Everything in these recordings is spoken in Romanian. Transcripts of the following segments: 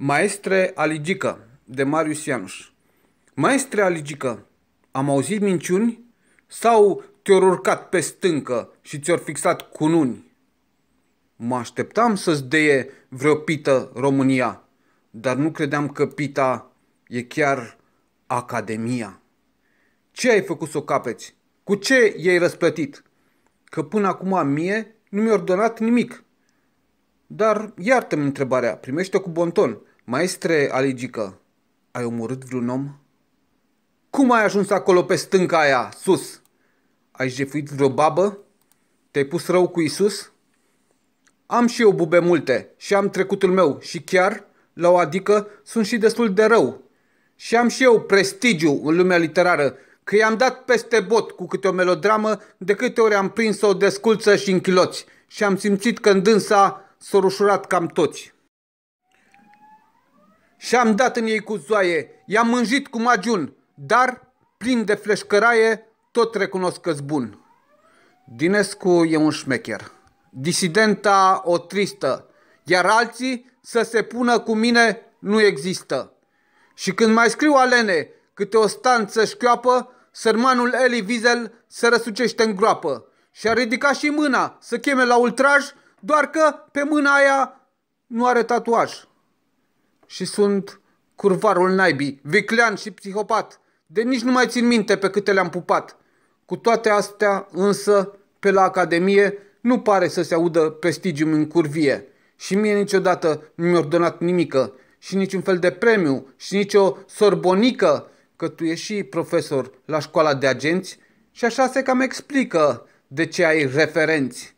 Maestre Aligică, de Marius Ianuș. Maestre Aligică, am auzit minciuni? Sau te-or urcat pe stâncă și ți-or fixat cununi? Mă așteptam să-ți deie vreo pită România, dar nu credeam că pita e chiar Academia. Ce ai făcut să o capeți? Cu ce i-ai răsplătit? Că până acum mie nu mi-a ordonat nimic. Dar iartă-mi întrebarea, primește-o cu bonton. Maestre Aligică, ai omorât vreun om? Cum ai ajuns acolo pe stânca aia, sus? Ai jefuit vreo babă? Te-ai pus rău cu Isus? Am și eu bube multe și am trecutul meu și chiar, la o adică, sunt și destul de rău. Și am și eu prestigiu în lumea literară, că i-am dat peste bot cu câte o melodramă, de câte ori am prins-o de și în chiloți și am simțit că în dânsa s-au rușurat cam toți. Și-am dat în ei cu zoaie, i-am mânjit cu magiun, dar, plin de fleșcăraie, tot recunosc că bun. Dinescu e un șmecher, disidenta o tristă, iar alții să se pună cu mine nu există. Și când mai scriu alene câte o stanță șchioapă, sărmanul Eli Wiesel se răsucește în groapă și a ridicat și mâna să cheme la ultraj, doar că pe mâna aia nu are tatuaj și sunt curvarul naibii, viclean și psihopat, de nici nu mai țin minte pe câte le-am pupat. Cu toate astea, însă, pe la Academie nu pare să se audă prestigiu în curvie. Și mie niciodată nu mi-a ordonat nimică și niciun fel de premiu și nicio sorbonică că tu ești și profesor la școala de agenți și așa se cam explică de ce ai referenți.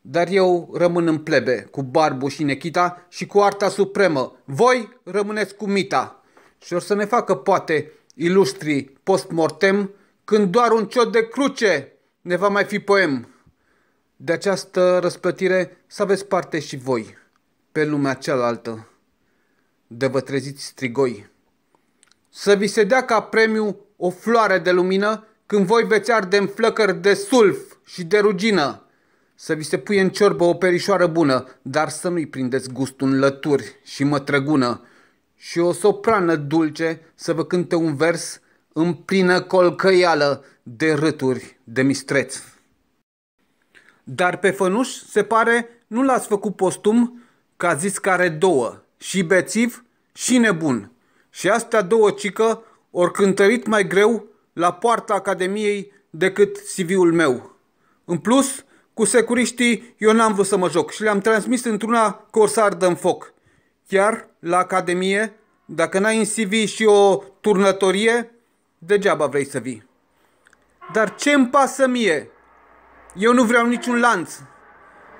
Dar eu rămân în plebe, cu barbu și nechita și cu arta supremă. Voi rămâneți cu mita. Și or să ne facă poate ilustri postmortem când doar un ciot de cruce ne va mai fi poem. De această răspătire să aveți parte și voi, pe lumea cealaltă, de vă treziți strigoi. Să vi se dea ca premiu o floare de lumină când voi veți arde în flăcări de sulf și de rugină. Să vi se pui în ciorbă o perișoară bună, dar să nu-i prindeți gustul în lături și mătrăgună. Și o soprană dulce să vă cânte un vers în plină colcăială de râturi de mistreț. Dar pe fănuș, se pare, nu l-ați făcut postum, că a zis care două, și bețiv și nebun. Și astea două cică ori cântărit mai greu la poarta Academiei decât CV-ul meu. În plus, cu securiștii eu n-am vrut să mă joc și le-am transmis într-una corsar de în foc. Chiar la academie, dacă n-ai în CV și o turnătorie, degeaba vrei să vii. Dar ce îmi pasă mie? Eu nu vreau niciun lanț.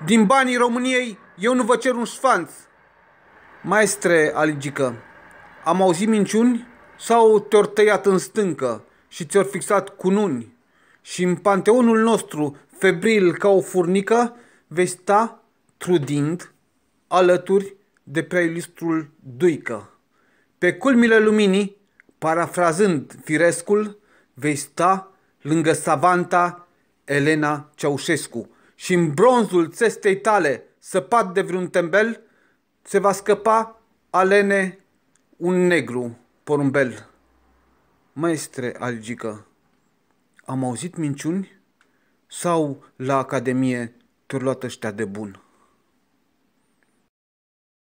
Din banii României eu nu vă cer un șfanț. Maestre Aligică, am auzit minciuni sau te-or tăiat în stâncă și ți-or fixat cununi? Și în panteonul nostru febril ca o furnică, vei sta trudind alături de preilistrul Duică. Pe culmile luminii, parafrazând firescul, vei sta lângă savanta Elena Ceaușescu și în bronzul țestei tale, săpat de vreun tembel, se va scăpa alene un negru porumbel. Maestre Algică, am auzit minciuni? sau la Academie turlată ăștia de bun?